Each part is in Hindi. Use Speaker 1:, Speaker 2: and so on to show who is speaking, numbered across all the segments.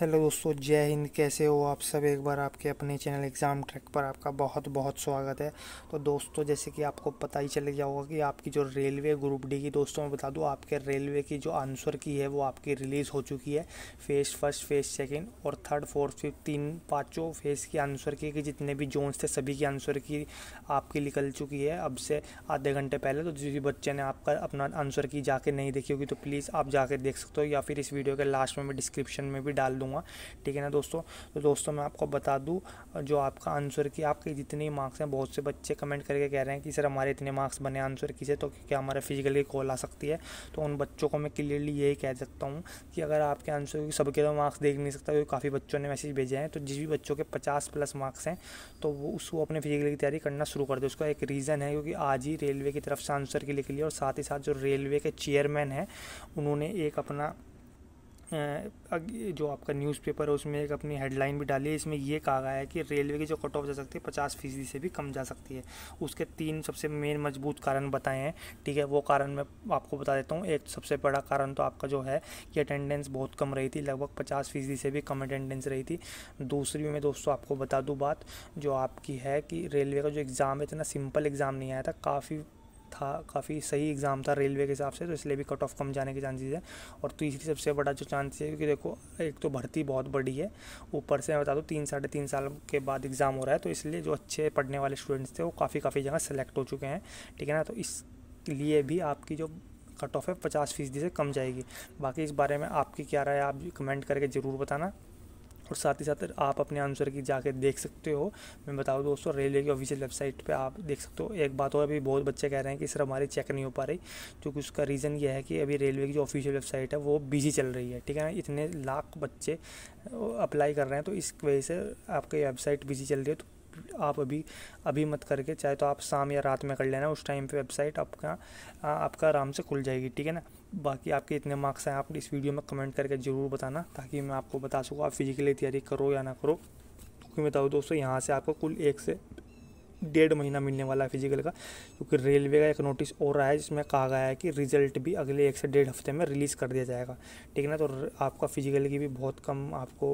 Speaker 1: हेलो दोस्तों जय हिंद कैसे हो आप सब एक बार आपके अपने चैनल एग्ज़ाम ट्रैक पर आपका बहुत बहुत स्वागत है तो दोस्तों जैसे कि आपको पता ही चल गया होगा कि आपकी जो रेलवे ग्रुप डी की दोस्तों मैं बता दूं आपके रेलवे की जो आंसर की है वो आपकी रिलीज़ हो चुकी है फेज़ फर्स्ट फेज़ सेकेंड और थर्ड फोर्थ फिफ्थ तीन पाँचों फेज़ की आंसर की कि जितने भी जोन्स थे सभी की आंसर की आपकी निकल चुकी है अब से आधे घंटे पहले तो जिस बच्चे ने आपका अपना आंसर की जाके नहीं देखी होगी तो प्लीज़ आप जाके देख सकते हो या फिर इस वीडियो के लास्ट में मैं डिस्क्रिप्शन में भी डाल दूँ दूंगा ठीक है ना दोस्तों तो दोस्तों मैं आपको बता दूँ जो आपका आंसर की आपके जितने मार्क्स हैं बहुत से बच्चे कमेंट करके कह रहे हैं कि सर हमारे इतने मार्क्स बने आंसर किसे तो क्या हमारा फिजिकल की कॉल आ सकती है तो उन बच्चों को मैं क्लियरली यही कह सकता हूँ कि अगर आपके आंसर की सबके तो मार्क्स देख नहीं सकता क्योंकि काफ़ी बच्चों ने मैसेज भेजे हैं तो जिस भी बच्चों के पचास प्लस मार्क्स हैं तो वो उसको अपने फिजिकल की तैयारी करना शुरू कर दो उसका एक रीज़न है क्योंकि आज ही रेलवे की तरफ से आंसर लिए के लिए और साथ ही साथ जो रेलवे के चेयरमैन हैं उन्होंने एक अपना जो आपका न्यूज़पेपर है उसमें एक अपनी हेडलाइन भी डाली है इसमें ये कहा गया है कि रेलवे की जो कट ऑफ जा सकती है पचास फीसदी से भी कम जा सकती है उसके तीन सबसे मेन मजबूत कारण बताए हैं ठीक है वो कारण मैं आपको बता देता हूँ एक सबसे बड़ा कारण तो आपका जो है कि अटेंडेंस बहुत कम रही थी लगभग पचास फीसदी से भी कम अटेंडेंस रही थी दूसरी मैं दोस्तों आपको बता दूँ बात जो आपकी है कि रेलवे का जो एग्ज़ाम है इतना सिंपल एग्ज़ाम नहीं आया था काफ़ी था काफ़ी सही एग्ज़ाम था रेलवे के हिसाब से तो इसलिए भी कट ऑफ कम जाने के चांसेस है और तीसरी सबसे बड़ा जो चांस है क्योंकि देखो एक तो भर्ती बहुत बड़ी है ऊपर से मैं बता दूँ तीन साढ़े तीन साल के बाद एग्ज़ाम हो रहा है तो इसलिए जो अच्छे पढ़ने वाले स्टूडेंट्स थे वो काफ़ी काफ़ी जगह सेलेक्ट हो चुके हैं ठीक है ना तो इसलिए भी आपकी जो कट ऑफ है पचास फीसदी से कम जाएगी बाकी इस बारे में आपकी क्या राय आप कमेंट करके ज़रूर बताना और साथ ही साथ आप अपने आंसर की जाके देख सकते हो मैं बताऊँ दोस्तों रेलवे की ऑफिशियल वेबसाइट पे आप देख सकते हो एक बात और अभी बहुत बच्चे कह रहे हैं कि सर हमारी चेक नहीं हो पा रही क्योंकि उसका रीज़न यह है कि अभी रेलवे की जो ऑफिशियल वेबसाइट है वो बिजी चल रही है ठीक है ना इतने लाख बच्चे अप्लाई कर रहे हैं तो इस वजह से आपकी वेबसाइट बिजी चल रही है तो आप अभी अभी मत करके चाहे तो आप शाम या रात में कर लेना उस टाइम पे वेबसाइट आपका आपका आराम से खुल जाएगी ठीक है ना बाकी आपके इतने मार्क्स हैं आप इस वीडियो में कमेंट करके ज़रूर बताना ताकि मैं आपको बता सकूँ आप फिजिकली तैयारी करो या ना करो क्योंकि बताओ दोस्तों यहाँ से आपको कुल एक से डेढ़ महीना मिलने वाला है फिजिकल का क्योंकि रेलवे का एक नोटिस और आया है जिसमें कहा गया है कि रिजल्ट भी अगले एक से डेढ़ हफ्ते में रिलीज़ कर दिया जाएगा ठीक है ना तो आपका फिजिकल की भी बहुत कम आपको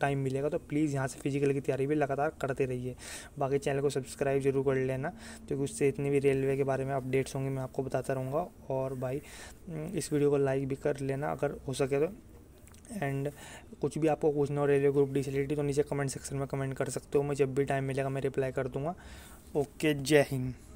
Speaker 1: टाइम मिलेगा तो प्लीज़ यहाँ से फिजिकल की तैयारी भी लगातार करते रहिए बाकी चैनल को सब्सक्राइब जरूर कर लेना क्योंकि तो उससे इतनी भी रेलवे के बारे में अपडेट्स होंगे मैं आपको बताता रहूँगा और भाई इस वीडियो को लाइक भी कर लेना अगर हो सके तो एंड कुछ भी आपको पूछना हो रेलवे ग्रुप डी सी तो नीचे कमेंट सेक्शन में कमेंट कर सकते हो मैं जब भी टाइम मिलेगा मैं रिप्लाई कर दूंगा ओके जय हिंद